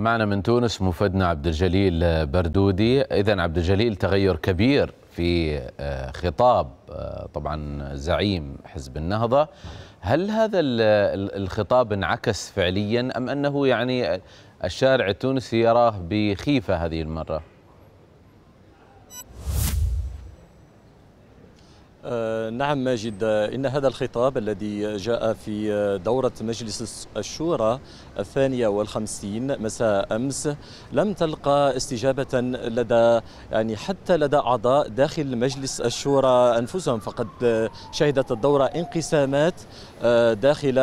معنا من تونس مفدنا عبد الجليل بردودي إذا عبد الجليل تغير كبير في آه، خطاب آه، طبعا زعيم حزب النهضة هل هذا الخطاب انعكس فعليا أم أنه يعني الشارع التونسي يراه بخيفة هذه المرة؟ آه، نعم ماجد آه، إن هذا الخطاب الذي جاء في آه، دورة مجلس الشورى الثانية والخمسين مساء أمس لم تلقى استجابة لدى يعني حتى لدى أعضاء داخل مجلس الشورى أنفسهم فقد شهدت الدورة انقسامات داخل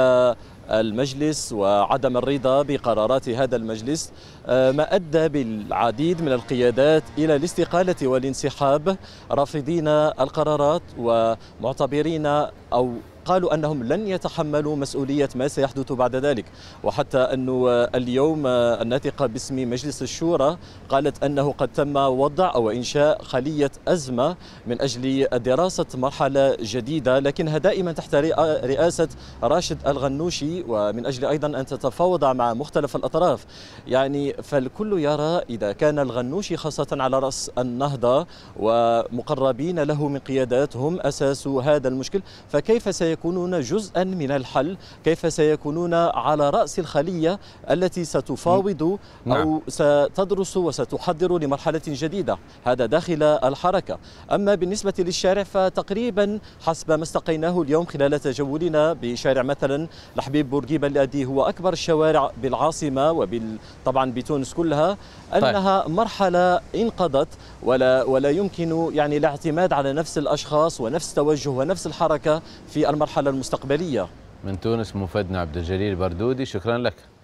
المجلس وعدم الرضا بقرارات هذا المجلس آه، ما أدى بالعديد من القيادات إلى الاستقالة والانسحاب رافضين القرارات ومعتبرين أو قالوا أنهم لن يتحملوا مسؤولية ما سيحدث بعد ذلك وحتى أنه اليوم الناطقة باسم مجلس الشورى قالت أنه قد تم وضع أو إنشاء خلية أزمة من أجل دراسة مرحلة جديدة لكنها دائما تحت رئاسة راشد الغنوشي ومن أجل أيضا أن تتفاوض مع مختلف الأطراف يعني فالكل يرى إذا كان الغنوشي خاصة على رأس النهضة ومقربين له من قيادات هم أساس هذا المشكل فكيف سيكون سيكونون جزءا من الحل كيف سيكونون على رأس الخلية التي ستفاوض نعم. أو ستدرس وستحضر لمرحلة جديدة هذا داخل الحركة أما بالنسبة للشارع فتقريبا حسب ما استقيناه اليوم خلال تجولنا بشارع مثلا لحبيب بورقيبة الذي هو أكبر الشوارع بالعاصمة وبال طبعا بتونس كلها طيب. أنها طيب. مرحلة انقضت ولا ولا يمكن يعني الاعتماد على نفس الأشخاص ونفس توجه ونفس الحركة في المرحلة المرحلة المستقبلية من تونس مفدنا عبد الجليل بردودي شكرا لك